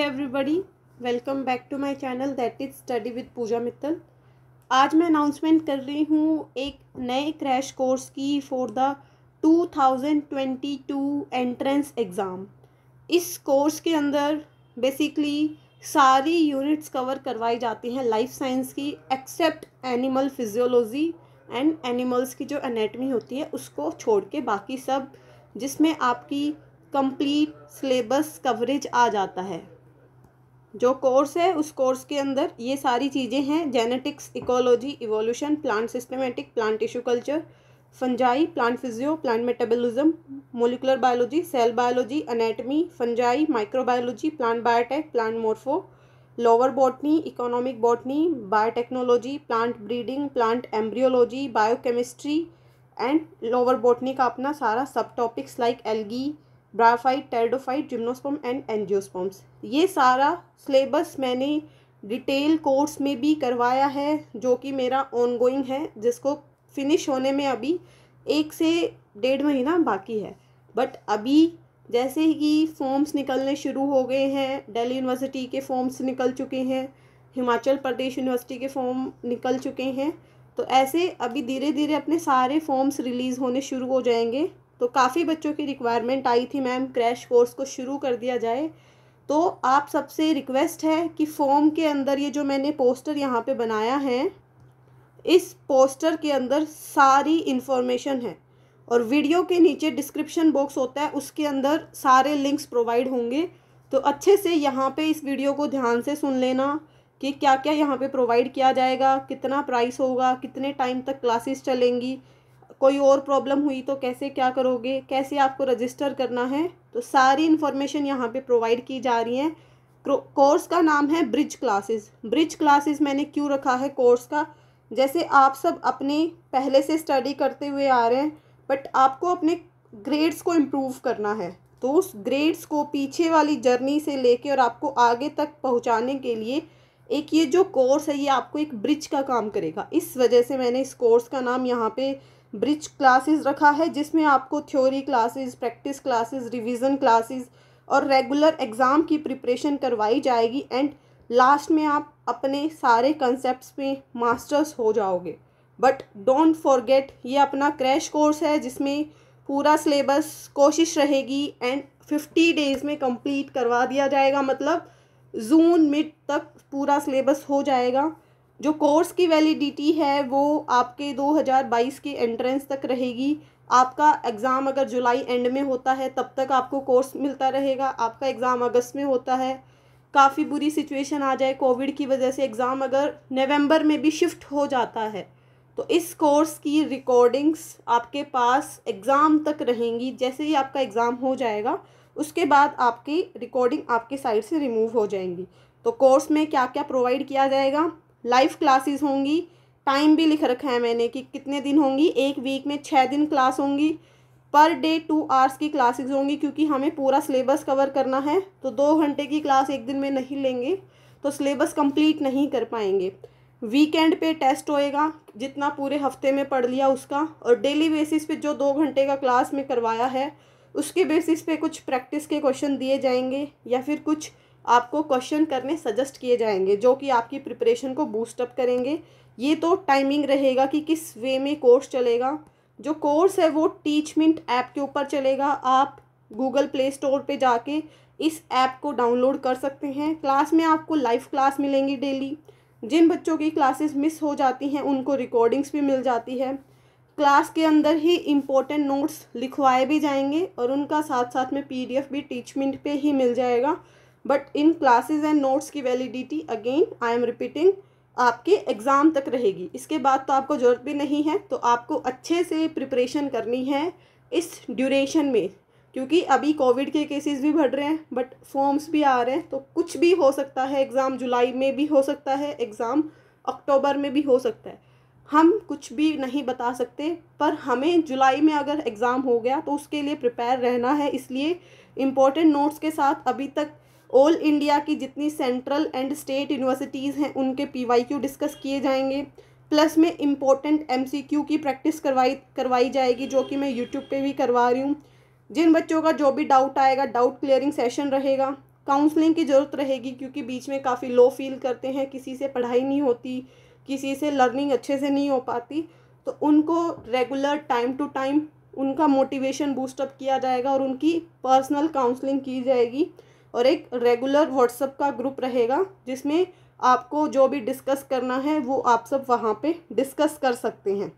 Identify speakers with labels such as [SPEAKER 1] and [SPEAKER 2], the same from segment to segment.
[SPEAKER 1] everybody welcome back to my channel that is study with Pooja Mittal आज मैं announcement कर रही हूँ एक नए क्रैश कोर्स की फॉर द 2022 एंट्रेंस एग्ज़ाम इस कोर्स के अंदर बेसिकली सारी यूनिट्स कवर करवाई जाती हैं लाइफ साइंस की except animal physiology and animals की जो एनेटमी होती है उसको छोड़ के बाकी सब जिसमें आपकी कंप्लीट सिलेबस कवरेज आ जाता है जो कोर्स है उस कोर्स के अंदर ये सारी चीज़ें हैं genetics ecology evolution plant systematic plant tissue culture fungi plant physio plant metabolism molecular biology cell biology anatomy fungi microbiology plant biotech plant morpho lower botany economic botany biotechnology plant breeding plant embryology biochemistry and lower botany का अपना सारा सब topics like algae bryophyte pteridophyte gymnosperm and angiosperms ये सारा syllabus मैंने detail course में भी करवाया है जो कि मेरा ऑनगोइंग है जिसको फिनिश होने में अभी एक से डेढ़ महीना बाकी है बट अभी जैसे ही फॉर्म्स निकलने शुरू हो गए हैं दिल्ली यूनिवर्सिटी के फॉर्म्स निकल चुके हैं हिमाचल प्रदेश यूनिवर्सिटी के फॉर्म निकल चुके हैं तो ऐसे अभी धीरे धीरे अपने सारे फॉर्म्स रिलीज़ होने शुरू हो जाएंगे तो काफ़ी बच्चों की रिक्वायरमेंट आई थी मैम क्रैश कोर्स को शुरू कर दिया जाए तो आप सबसे रिक्वेस्ट है कि फॉर्म के अंदर ये जो मैंने पोस्टर यहाँ पे बनाया है इस पोस्टर के अंदर सारी इन्फॉर्मेशन है और वीडियो के नीचे डिस्क्रिप्शन बॉक्स होता है उसके अंदर सारे लिंक्स प्रोवाइड होंगे तो अच्छे से यहाँ पे इस वीडियो को ध्यान से सुन लेना कि क्या क्या यहाँ पे प्रोवाइड किया जाएगा कितना प्राइस होगा कितने टाइम तक क्लासेस चलेंगी कोई और प्रॉब्लम हुई तो कैसे क्या करोगे कैसे आपको रजिस्टर करना है तो सारी इन्फॉर्मेशन यहाँ पे प्रोवाइड की जा रही है कोर्स का नाम है ब्रिज क्लासेस ब्रिज क्लासेस मैंने क्यों रखा है कोर्स का जैसे आप सब अपने पहले से स्टडी करते हुए आ रहे हैं बट आपको अपने ग्रेड्स को इम्प्रूव करना है तो उस ग्रेड्स को पीछे वाली जर्नी से लेके और आपको आगे तक पहुँचाने के लिए एक ये जो कोर्स है ये आपको एक ब्रिज का काम करेगा इस वजह से मैंने इस कोर्स का नाम यहाँ पे ब्रिज क्लासेस रखा है जिसमें आपको theory classes practice classes revision classes और रेगुलर एग्ज़ाम की प्रिपरेशन करवाई जाएगी एंड लास्ट में आप अपने सारे कंसेप्ट में मास्टर्स हो जाओगे बट डोंट फॉरगेट ये अपना क्रैश कोर्स है जिसमें पूरा सिलेबस कोशिश रहेगी एंड फिफ्टी डेज़ में कंप्लीट करवा दिया जाएगा मतलब जून मिड तक पूरा सिलेबस हो जाएगा जो कोर्स की वैलिडिटी है वो आपके 2022 के एंट्रेंस तक रहेगी आपका एग्ज़ाम अगर जुलाई एंड में होता है तब तक आपको कोर्स मिलता रहेगा आपका एग्ज़ाम अगस्त में होता है काफ़ी बुरी सिचुएशन आ जाए कोविड की वजह से एग्ज़ाम अगर नवंबर में भी शिफ्ट हो जाता है तो इस कोर्स की रिकॉर्डिंग्स आपके पास एग्ज़ाम तक रहेंगी जैसे ही आपका एग्ज़ाम हो जाएगा उसके बाद आपकी रिकॉर्डिंग आपके साइड से रिमूव हो जाएंगी तो कोर्स में क्या क्या प्रोवाइड किया जाएगा लाइव क्लासेस होंगी टाइम भी लिख रखा है मैंने कि कितने दिन होंगी एक वीक में छः दिन क्लास होंगी पर डे टू आवर्स की क्लासेस होंगी क्योंकि हमें पूरा सिलेबस कवर करना है तो दो घंटे की क्लास एक दिन में नहीं लेंगे तो सिलेबस कंप्लीट नहीं कर पाएंगे वीकेंड पे टेस्ट होएगा जितना पूरे हफ्ते में पढ़ लिया उसका और डेली बेसिस पे जो दो घंटे का क्लास में करवाया है उसके बेसिस पे कुछ प्रैक्टिस के क्वेश्चन दिए जाएंगे या फिर कुछ आपको क्वेश्चन करने सजेस्ट किए जाएंगे जो कि आपकी प्रिपरेशन को बूस्टअप करेंगे ये तो टाइमिंग रहेगा कि किस वे में कोर्स चलेगा जो कोर्स है वो टीच ऐप के ऊपर चलेगा आप गूगल प्ले स्टोर पे जाके इस ऐप को डाउनलोड कर सकते हैं क्लास में आपको लाइव क्लास मिलेंगी डेली जिन बच्चों की क्लासेस मिस हो जाती हैं उनको रिकॉर्डिंग्स भी मिल जाती है क्लास के अंदर ही इम्पोर्टेंट नोट्स लिखवाए भी जाएंगे और उनका साथ साथ में पीडीएफ भी टीच मिंट पे ही मिल जाएगा बट इन क्लासेज़ एंड नोट्स की validity again I am repeating आपके एग्ज़ाम तक रहेगी इसके बाद तो आपको ज़रूरत भी नहीं है तो आपको अच्छे से प्रिपरेशन करनी है इस ड्यूरेशन में क्योंकि अभी कोविड के केसेस भी बढ़ रहे हैं बट फॉर्म्स भी आ रहे हैं तो कुछ भी हो सकता है एग्ज़ाम जुलाई में भी हो सकता है एग्ज़ाम अक्टूबर में भी हो सकता है हम कुछ भी नहीं बता सकते पर हमें जुलाई में अगर एग्ज़ाम हो गया तो उसके लिए प्रिपेयर रहना है इसलिए इम्पोर्टेंट नोट्स के साथ अभी तक ऑल इंडिया की जितनी सेंट्रल एंड स्टेट यूनिवर्सिटीज़ हैं उनके पीवाईक्यू डिस्कस किए जाएंगे प्लस में इम्पोर्टेंट एमसीक्यू की प्रैक्टिस करवाई करवाई जाएगी जो कि मैं यूट्यूब पे भी करवा रही हूँ जिन बच्चों का जो भी डाउट आएगा डाउट क्लियरिंग सेशन रहेगा काउंसलिंग की ज़रूरत रहेगी क्योंकि बीच में काफ़ी लो फील करते हैं किसी से पढ़ाई नहीं होती किसी से लर्निंग अच्छे से नहीं हो पाती तो उनको रेगुलर टाइम टू टाइम उनका मोटिवेशन बूस्टअप किया जाएगा और उनकी पर्सनल काउंसलिंग की जाएगी और एक रेगुलर व्हाट्सअप का ग्रुप रहेगा जिसमें आपको जो भी डिस्कस करना है वो आप सब वहाँ पे डिस्कस कर सकते हैं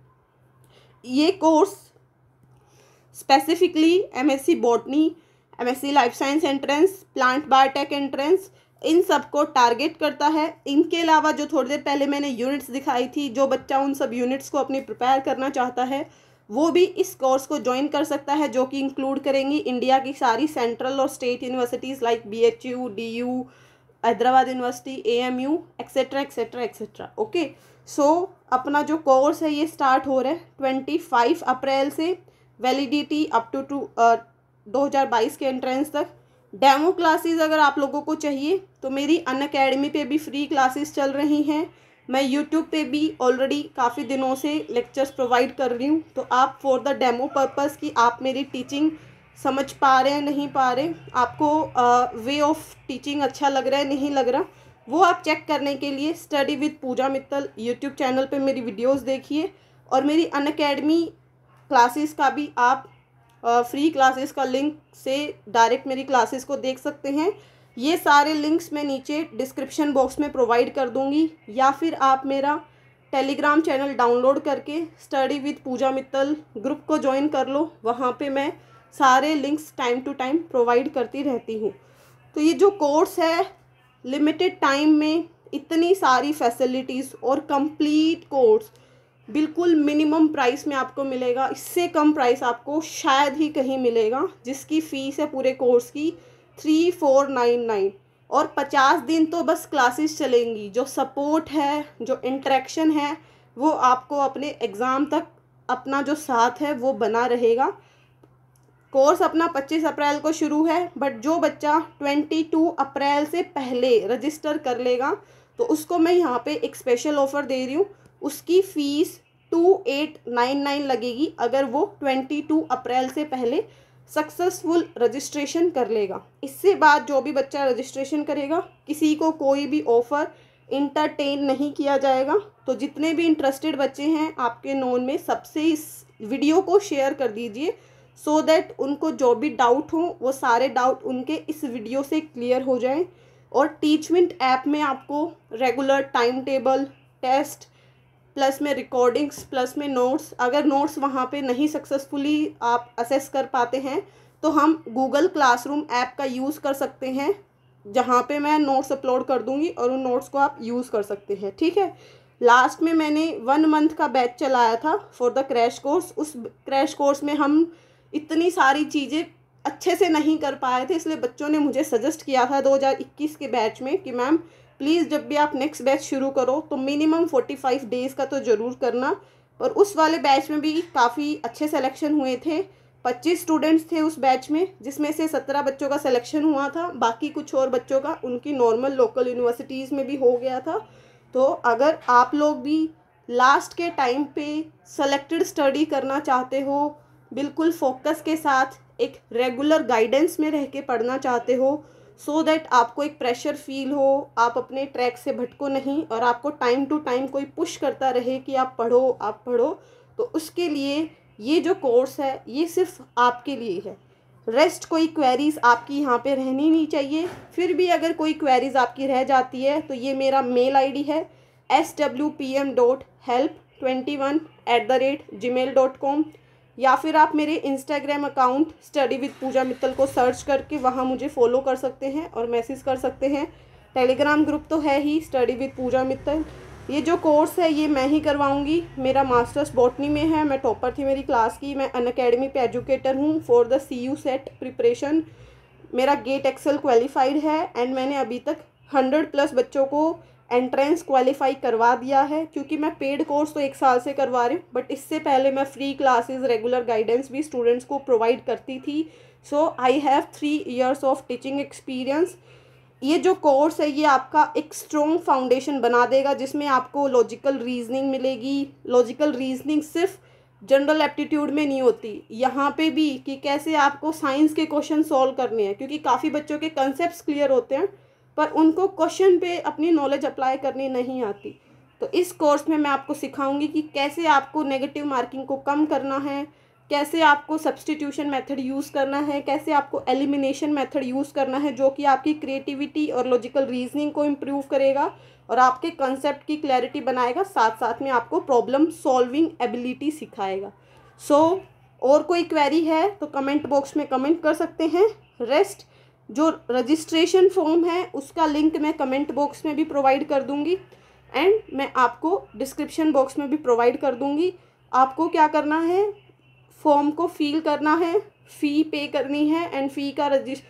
[SPEAKER 1] ये course specifically MSc botany MSc life science entrance plant biotech entrance इन सब को टारगेट करता है इनके अलावा जो थोड़ी देर पहले मैंने यूनिट्स दिखाई थी जो बच्चा उन सब यूनिट्स को अपनी प्रिपेयर करना चाहता है वो भी इस कोर्स को ज्वाइन कर सकता है जो कि इंक्लूड करेंगी इंडिया की सारी सेंट्रल और state universities like B H U D U Hyderabad university A M U etcetera etcetera etcetera okay so अपना जो कोर्स है ये स्टार्ट हो रहा है ट्वेंटी फाइव अप्रैल से वैलिडिटी अप टू टू दो हज़ार बाईस के एंट्रेंस तक डेमो क्लासेज अगर आप लोगों को चाहिए तो मेरी अन अकेडमी पर भी फ्री क्लासेस चल रही हैं मैं यूट्यूब पे भी ऑलरेडी काफ़ी दिनों से लेक्चर्स प्रोवाइड कर रही हूँ तो आप फॉर द डेमो पर्पज़ कि आप मेरी टीचिंग समझ पा रहे हैं नहीं पा रहे आपको वे ऑफ टीचिंग अच्छा लग रहा है नहीं लग रहा वो आप चेक करने के लिए study with Pooja Mittal YouTube channel पे मेरी वीडियोस देखिए और मेरी अन अकेडमी क्लासेस का भी आप फ्री क्लासेस का लिंक से डायरेक्ट मेरी क्लासेस को देख सकते हैं ये सारे लिंक्स मैं नीचे डिस्क्रिप्शन बॉक्स में प्रोवाइड कर दूँगी या फिर आप मेरा टेलीग्राम चैनल डाउनलोड करके study with Pooja Mittal group को ज्वाइन कर लो वहाँ पे मैं सारे links time to time provide करती रहती हूँ तो ये जो कोर्स है लिमिटेड टाइम में इतनी सारी फैसिलिटीज़ और कंप्लीट कोर्स बिल्कुल मिनिमम प्राइस में आपको मिलेगा इससे कम प्राइस आपको शायद ही कहीं मिलेगा जिसकी फ़ीस है पूरे कोर्स की थ्री फोर नाइन नाइन और पचास दिन तो बस क्लासेस चलेंगी जो सपोर्ट है जो इंट्रैक्शन है वो आपको अपने एग्ज़ाम तक अपना जो साथ है वो बना रहेगा कोर्स अपना 25 अप्रैल को शुरू है बट जो बच्चा 22 अप्रैल से पहले रजिस्टर कर लेगा तो उसको मैं यहाँ पे एक स्पेशल ऑफ़र दे रही हूँ उसकी fees two eight nine nine लगेगी अगर वो ट्वेंटी टू अप्रैल से पहले सक्सेसफुल रजिस्ट्रेशन कर लेगा इससे बाद जो भी बच्चा रजिस्ट्रेशन करेगा किसी को कोई भी ऑफ़र इंटरटेन नहीं किया जाएगा तो जितने भी इंटरेस्टेड बच्चे हैं आपके नोन में सबसे इस वीडियो को शेयर कर दीजिए सो so दैट उनको जो भी डाउट हो वो सारे डाउट उनके इस वीडियो से क्लियर हो जाएं और टीचमेंट ऐप में आपको regular time table test plus में रिकॉर्डिंग्स प्लस में नोट्स अगर नोट्स वहाँ पे नहीं सक्सेसफुली आप असेस कर पाते हैं तो हम गूगल क्लासरूम ऐप का यूज़ कर सकते हैं जहाँ पे मैं नोट्स अपलोड कर दूँगी और उन नोट्स को आप यूज़ कर सकते हैं ठीक है लास्ट में मैंने वन मंथ का बैच चलाया था फॉर द क्रैश कोर्स उस क्रैश कोर्स में हम इतनी सारी चीज़ें अच्छे से नहीं कर पाए थे इसलिए बच्चों ने मुझे सजेस्ट किया था 2021 के बैच में कि मैम प्लीज़ जब भी आप नेक्स्ट बैच शुरू करो तो मिनिमम फोर्टी फाइव डेज़ का तो ज़रूर करना और उस वाले बैच में भी काफ़ी अच्छे सिलेक्शन हुए थे पच्चीस स्टूडेंट्स थे उस बैच में जिसमें से सत्रह बच्चों का सिलेक्शन हुआ था बाकी कुछ और बच्चों का उनकी नॉर्मल लोकल यूनिवर्सिटीज़ में भी हो गया था तो अगर आप लोग भी लास्ट के टाइम पे सेलेक्टेड स्टडी करना चाहते हो बिल्कुल फोकस के साथ एक रेगुलर गाइडेंस में रह के पढ़ना चाहते हो सो so दैट आपको एक प्रेशर फील हो आप अपने ट्रैक से भटको नहीं और आपको टाइम टू टाइम कोई पुश करता रहे कि आप पढ़ो आप पढ़ो तो उसके लिए ये जो कोर्स है ये सिर्फ आपके लिए है रेस्ट कोई क्वेरीज़ आपकी यहाँ पे रहनी नहीं चाहिए फिर भी अगर कोई क्वेरीज़ आपकी रह जाती है तो ये मेरा मेल आईडी है S W P M dot help twenty one at the rate G mail dot com या फिर आप मेरे Instagram account study with Pooja Mittal को सर्च करके वहाँ मुझे फॉलो कर सकते हैं और मैसेज कर सकते हैं टेलीग्राम ग्रुप तो है ही स्टडी विद पूजा मित्तल ये जो कोर्स है ये मैं ही करवाऊंगी मेरा मास्टर्स बॉटनी में है मैं टॉपर थी मेरी क्लास की मैं अन अकेडमी पे एजुकेटर हूँ for the C U set preparation मेरा गेट एक्सेल क्वालिफाइड है एंड मैंने अभी तक हंड्रेड प्लस बच्चों को एंट्रेंस क्वालिफाई करवा दिया है क्योंकि मैं पेड कोर्स तो एक साल से करवा रही हूँ बट इससे पहले मैं फ्री क्लासेस रेगुलर गाइडेंस भी स्टूडेंट्स को प्रोवाइड करती थी so I have three years of teaching experience ये जो कोर्स है ये आपका एक स्ट्रॉन्ग फाउंडेशन बना देगा जिसमें आपको लॉजिकल रीजनिंग मिलेगी लॉजिकल रीजनिंग सिर्फ जनरल एप्टीट्यूड में नहीं होती यहाँ पे भी कि कैसे आपको साइंस के क्वेश्चन सॉल्व करने हैं क्योंकि काफ़ी बच्चों के कंसेप्ट क्लियर होते हैं पर उनको क्वेश्चन पे अपनी नॉलेज अप्लाई करनी नहीं आती तो इस कोर्स में मैं आपको सिखाऊंगी कि कैसे आपको नेगेटिव मार्किंग को कम करना है कैसे आपको सब्सटीट्यूशन मेथड यूज़ करना है कैसे आपको एलिमिनेशन मेथड यूज़ करना है जो कि आपकी क्रिएटिविटी और लॉजिकल रीजनिंग को इम्प्रूव करेगा और आपके कंसेप्ट की क्लैरिटी बनाएगा साथ साथ में आपको प्रॉब्लम सॉल्विंग एबिलिटी सिखाएगा सो so, और कोई क्वेरी है तो कमेंट बॉक्स में कमेंट कर सकते हैं रेस्ट जो रजिस्ट्रेशन फॉर्म है उसका लिंक मैं कमेंट बॉक्स में भी प्रोवाइड कर दूँगी एंड मैं आपको डिस्क्रिप्शन बॉक्स में भी प्रोवाइड कर दूँगी आपको क्या करना है फॉर्म को फिल करना है फ़ी पे करनी है एंड फ़ी का रजिस्ट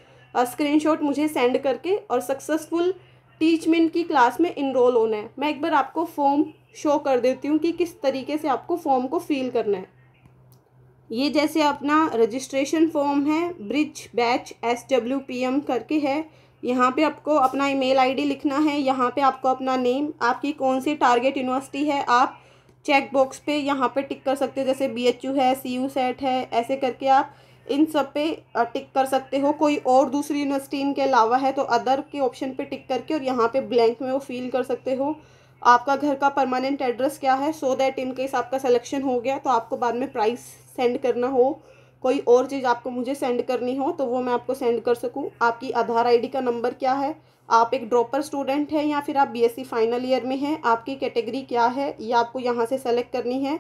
[SPEAKER 1] स्क्रीनशॉट मुझे सेंड करके और सक्सेसफुल टीचमेंट की क्लास में इनरोल होना है मैं एक बार आपको फॉर्म शो कर देती हूँ कि किस तरीके से आपको फॉर्म को फिल करना है ये जैसे अपना रजिस्ट्रेशन फॉर्म है bridge batch S W P M करके है यहाँ पे आपको अपना ईमेल आईडी लिखना है यहाँ पे आपको अपना नेम आपकी कौन सी टारगेट यूनिवर्सिटी है आप चेक बॉक्स पे यहाँ पे टिक कर सकते हो जैसे बी एच यू है सी यू सेट है ऐसे करके आप इन सब पे टिक कर सकते हो कोई और दूसरी यूनिवर्सिटी इनके अलावा है तो अदर के ऑप्शन पर टिक करके और यहाँ पर ब्लैंक में वो फ़ील कर सकते हो आपका घर का परमानेंट एड्रेस क्या है सो दैट इन केस आपका सलेक्शन हो गया तो आपको बाद में प्राइस सेंड करना हो कोई और चीज़ आपको मुझे सेंड करनी हो तो वो मैं आपको सेंड कर सकूँ आपकी आधार आईडी का नंबर क्या है आप एक ड्रॉपर स्टूडेंट हैं या फिर आप बीएससी फाइनल ईयर में हैं आपकी कैटेगरी क्या है ये आपको यहाँ से सेलेक्ट करनी है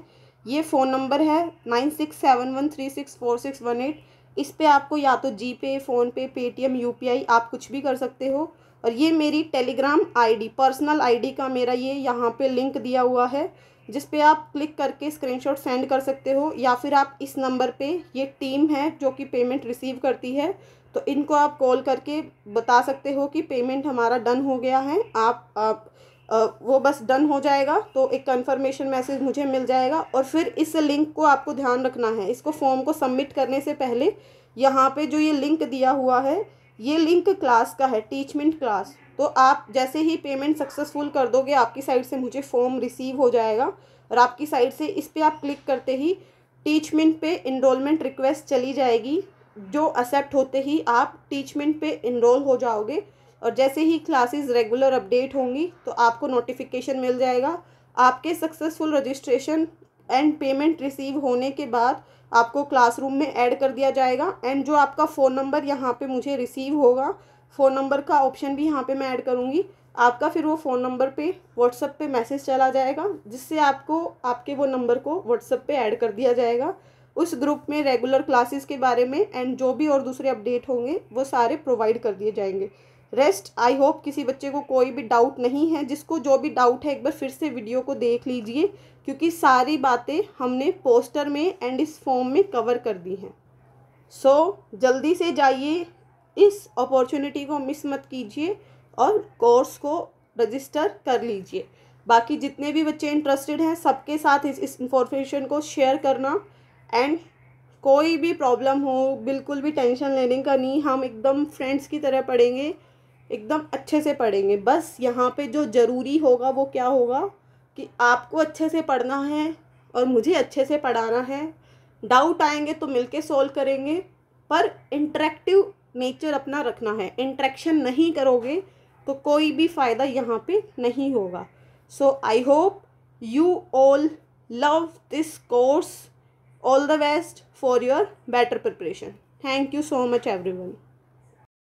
[SPEAKER 1] ये फ़ोन नंबर है nine six seven one three six four six one eight इस पर आपको या तो G Pay PhonePe Paytm U P I आप कुछ भी कर सकते हो और ये मेरी टेलीग्राम आईडी पर्सनल आईडी का मेरा ये यहाँ पे लिंक दिया हुआ है जिस पे आप क्लिक करके स्क्रीनशॉट सेंड कर सकते हो या फिर आप इस नंबर पे ये टीम है जो कि पेमेंट रिसीव करती है तो इनको आप कॉल करके बता सकते हो कि पेमेंट हमारा डन हो गया है आप, आप आ, वो बस डन हो जाएगा तो एक कंफर्मेशन मैसेज मुझे मिल जाएगा और फिर इस लिंक को आपको ध्यान रखना है इसको फॉर्म को सबमिट करने से पहले यहाँ पे जो ये लिंक दिया हुआ है ये लिंक क्लास का है टीचमेंट क्लास तो आप जैसे ही पेमेंट सक्सेसफुल कर दोगे आपकी साइड से मुझे फॉर्म रिसीव हो जाएगा और आपकी साइड से इस पर आप क्लिक करते ही टीचमेंट पे इनरोलमेंट रिक्वेस्ट चली जाएगी जो एक्सेप्ट होते ही आप टीचमेंट पे इनरोल हो जाओगे और जैसे ही क्लासेस रेगुलर अपडेट होंगी तो आपको नोटिफिकेशन मिल जाएगा आपके successful registration and payment receive होने के बाद आपको क्लासरूम में ऐड कर दिया जाएगा एंड जो आपका फ़ोन नंबर यहाँ पे मुझे रिसीव होगा फ़ोन नंबर का ऑप्शन भी यहाँ पे मैं ऐड करूँगी आपका फिर वो फ़ोन नंबर पे व्हाट्सअप पे मैसेज चला जाएगा जिससे आपको आपके वो नंबर को व्हाट्सअप पे ऐड कर दिया जाएगा उस ग्रुप में रेगुलर क्लासेस के बारे में एंड जो भी और दूसरे अपडेट होंगे वो सारे प्रोवाइड कर दिए जाएंगे रेस्ट आई होप किसी बच्चे को कोई भी डाउट नहीं है जिसको जो भी डाउट है एक बार फिर से वीडियो को देख लीजिए क्योंकि सारी बातें हमने पोस्टर में एंड इस फॉर्म में कवर कर दी हैं सो so, जल्दी से जाइए इस अपॉर्चुनिटी को मिस मत कीजिए और कोर्स को रजिस्टर कर लीजिए बाकी जितने भी बच्चे इंटरेस्टेड हैं सबके साथ इस इस इंफॉर्मेशन को शेयर करना एंड कोई भी प्रॉब्लम हो बिल्कुल भी टेंशन लेने का नहीं हम एकदम फ्रेंड्स की तरह पढ़ेंगे एकदम अच्छे से पढ़ेंगे बस यहाँ पे जो ज़रूरी होगा वो क्या होगा कि आपको अच्छे से पढ़ना है और मुझे अच्छे से पढ़ाना है डाउट आएंगे तो मिलके सॉल्व करेंगे पर इंटरेक्टिव नेचर अपना रखना है इंट्रैक्शन नहीं करोगे तो कोई भी फ़ायदा यहाँ पे नहीं होगा so I hope you all love this course all the best for your better preparation thank you so much everyone